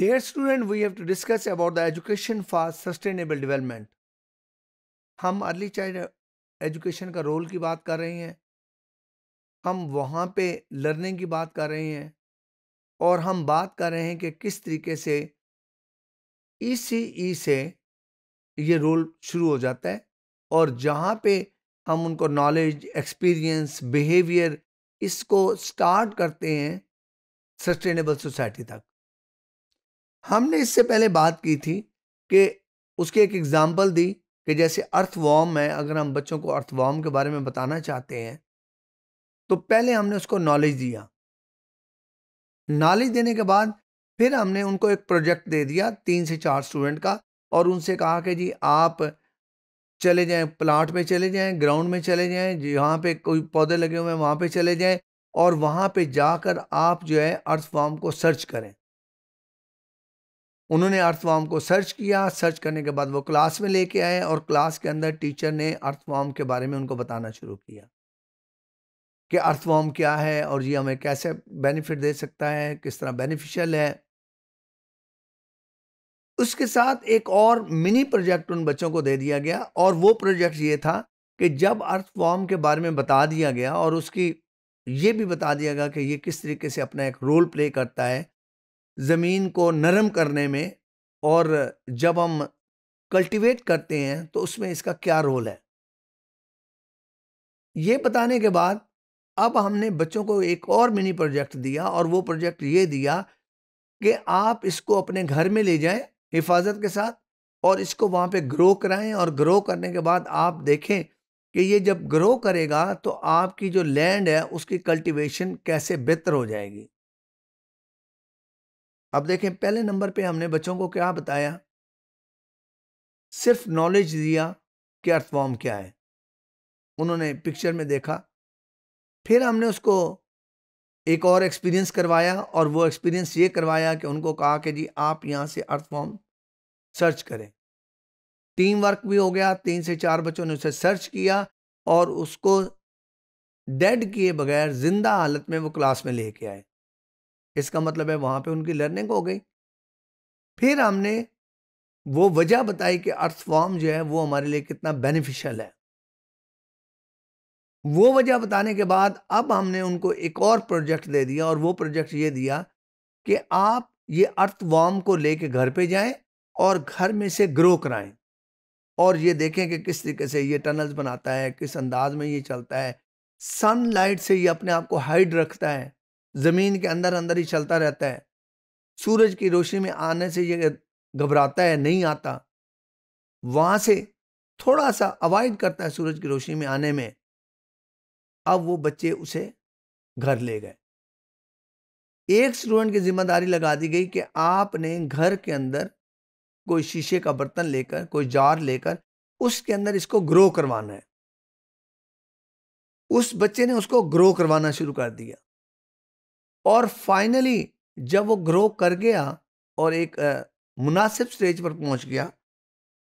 Dear student, we have to discuss about the education for sustainable development. हम early child education का role की बात कर रहे हैं हम वहाँ पे लर्निंग की बात कर रहे हैं और हम बात कर रहे हैं कि किस तरीके से ई e e से ये रोल शुरू हो जाता है और जहाँ पे हम उनको नॉलेज एक्सपीरियंस बिहेवियर इसको स्टार्ट करते हैं सस्टेनेबल सोसाइटी तक हमने इससे पहले बात की थी कि उसकी एक एग्ज़ाम्पल दी कि जैसे अर्थवॉर्म है अगर हम बच्चों को अर्थवॉर्म के बारे में बताना चाहते हैं तो पहले हमने उसको नॉलेज दिया नॉलेज देने के बाद फिर हमने उनको एक प्रोजेक्ट दे दिया तीन से चार स्टूडेंट का और उनसे कहा कि जी आप चले जाएं प्लाट में चले जाएं ग्राउंड में चले जाएं जहाँ पे कोई पौधे लगे हुए हैं वहाँ पे चले जाएं और वहाँ पे जाकर आप जो है अर्थ फॉर्म को सर्च करें उन्होंने अर्थवाम को सर्च किया सर्च करने के बाद वो क्लास में लेके आए और क्लास के अंदर टीचर ने अर्थवाम के बारे में उनको बताना शुरू किया कि अर्थवाम क्या है और ये हमें कैसे बेनिफिट दे सकता है किस तरह बेनिफिशियल है उसके साथ एक और मिनी प्रोजेक्ट उन बच्चों को दे दिया गया और वो प्रोजेक्ट ये था कि जब अर्थ फॉर्म के बारे में बता दिया गया और उसकी ये भी बता दिया गया कि ये किस तरीके से अपना एक रोल प्ले करता है ज़मीन को नरम करने में और जब हम कल्टीवेट करते हैं तो उसमें इसका क्या रोल है ये बताने के बाद अब हमने बच्चों को एक और मिनी प्रोजेक्ट दिया और वो प्रोजेक्ट ये दिया कि आप इसको अपने घर में ले जाएं हिफाजत के साथ और इसको वहाँ पे ग्रो कराएं और ग्रो करने के बाद आप देखें कि ये जब ग्रो करेगा तो आपकी जो लैंड है उसकी कल्टीवेशन कैसे बेहतर हो जाएगी अब देखें पहले नंबर पे हमने बच्चों को क्या बताया सिर्फ नॉलेज दिया कि अर्थ फॉर्म क्या है उन्होंने पिक्चर में देखा फिर हमने उसको एक और एक्सपीरियंस करवाया और वो एक्सपीरियंस ये करवाया कि उनको कहा कि जी आप यहाँ से अर्थ फॉर्म सर्च करें टीम वर्क भी हो गया तीन से चार बच्चों ने उसे सर्च किया और उसको डेड किए बगैर ज़िंदा हालत में वो क्लास में लेके आए इसका मतलब है वहाँ पे उनकी लर्निंग हो गई फिर हमने वो वजह बताई कि अर्थ फॉर्म जो है वो हमारे लिए कितना बेनिफिशियल है वो वजह बताने के बाद अब हमने उनको एक और प्रोजेक्ट दे दिया और वो प्रोजेक्ट ये दिया कि आप ये अर्थ वॉर्म को लेके घर पे जाएं और घर में से ग्रो कराएं और ये देखें कि किस तरीके से ये टनल्स बनाता है किस अंदाज में ये चलता है सनलाइट से ये अपने आप को हाइड रखता है ज़मीन के अंदर अंदर ही चलता रहता है सूरज की रोशनी में आने से ये घबराता है नहीं आता वहाँ से थोड़ा सा अवॉइड करता है सूरज की रोशनी में आने में अब वो बच्चे उसे घर ले गए एक स्टूडेंट की जिम्मेदारी लगा दी गई कि आपने घर के अंदर कोई शीशे का बर्तन लेकर कोई जार लेकर उसके अंदर इसको ग्रो करवाना है उस बच्चे ने उसको ग्रो करवाना शुरू कर दिया और फाइनली जब वो ग्रो कर गया और एक मुनासिब स्टेज पर पहुंच गया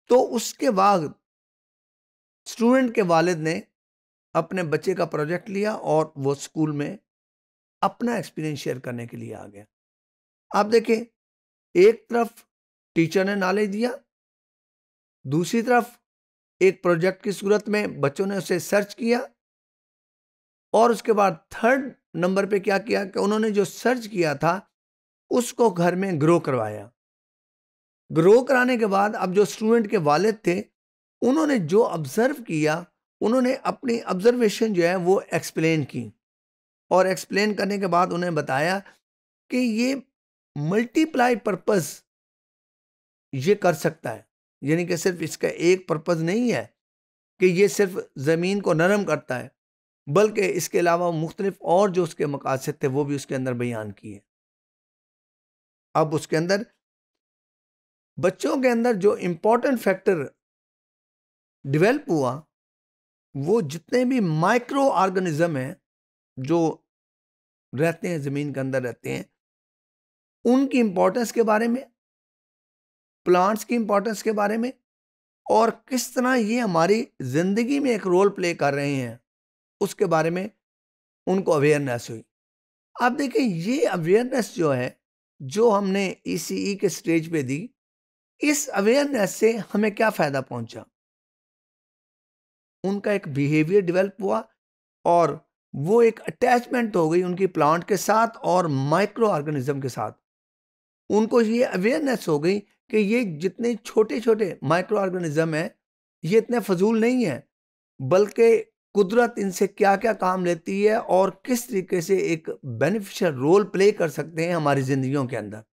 तो उसके बाद स्टूडेंट के वालिद ने अपने बच्चे का प्रोजेक्ट लिया और वो स्कूल में अपना एक्सपीरियंस शेयर करने के लिए आ गया आप देखें एक तरफ टीचर ने नॉलेज दिया दूसरी तरफ एक प्रोजेक्ट की सूरत में बच्चों ने उसे सर्च किया और उसके बाद थर्ड नंबर पे क्या किया कि उन्होंने जो सर्च किया था उसको घर में ग्रो करवाया ग्रो कराने के बाद अब जो स्टूडेंट के वालिद थे उन्होंने जो ऑब्ज़र्व किया उन्होंने अपनी ऑब्ज़र्वेशन जो है वो एक्सप्लेन की और एक्सप्लेन करने के बाद उन्हें बताया कि ये मल्टीप्लाई पर्पज़ ये कर सकता है यानी कि सिर्फ इसका एक पर्पज़ नहीं है कि ये सिर्फ ज़मीन को नरम करता है बल्कि इसके अलावा मुख्तलिफ और जो उसके मकासद थे वो भी उसके अंदर बयान किए अब उसके अंदर बच्चों के अंदर जो इम्पोर्टेंट फैक्टर डिवेल्प हुआ वो जितने भी माइक्रो ऑर्गेनिज्म हैं जो रहते हैं ज़मीन के अंदर रहते हैं उनकी इम्पोर्टेंस के बारे में प्लांट्स की इम्पोर्टेंस के बारे में और किस तरह ये हमारी ज़िंदगी में एक रोल प्ले कर रहे हैं उसके बारे में उनको अवेयरनेस हुई आप देखें ये अवेयरनेस जो है जो हमने ई e e के स्टेज पे दी इस अवेयरनेस से हमें क्या फ़ायदा पहुंचा उनका एक बिहेवियर डेवलप हुआ और वो एक अटैचमेंट हो गई उनकी प्लांट के साथ और माइक्रो ऑर्गेनिज्म के साथ उनको ये अवेयरनेस हो गई कि ये जितने छोटे छोटे माइक्रो ऑर्गेनिज्म हैं ये इतने फजूल नहीं हैं बल्कि कुदरत इनसे क्या क्या काम लेती है और किस तरीके से एक बेनिफिशियल रोल प्ले कर सकते हैं हमारी ज़िंदगियों के अंदर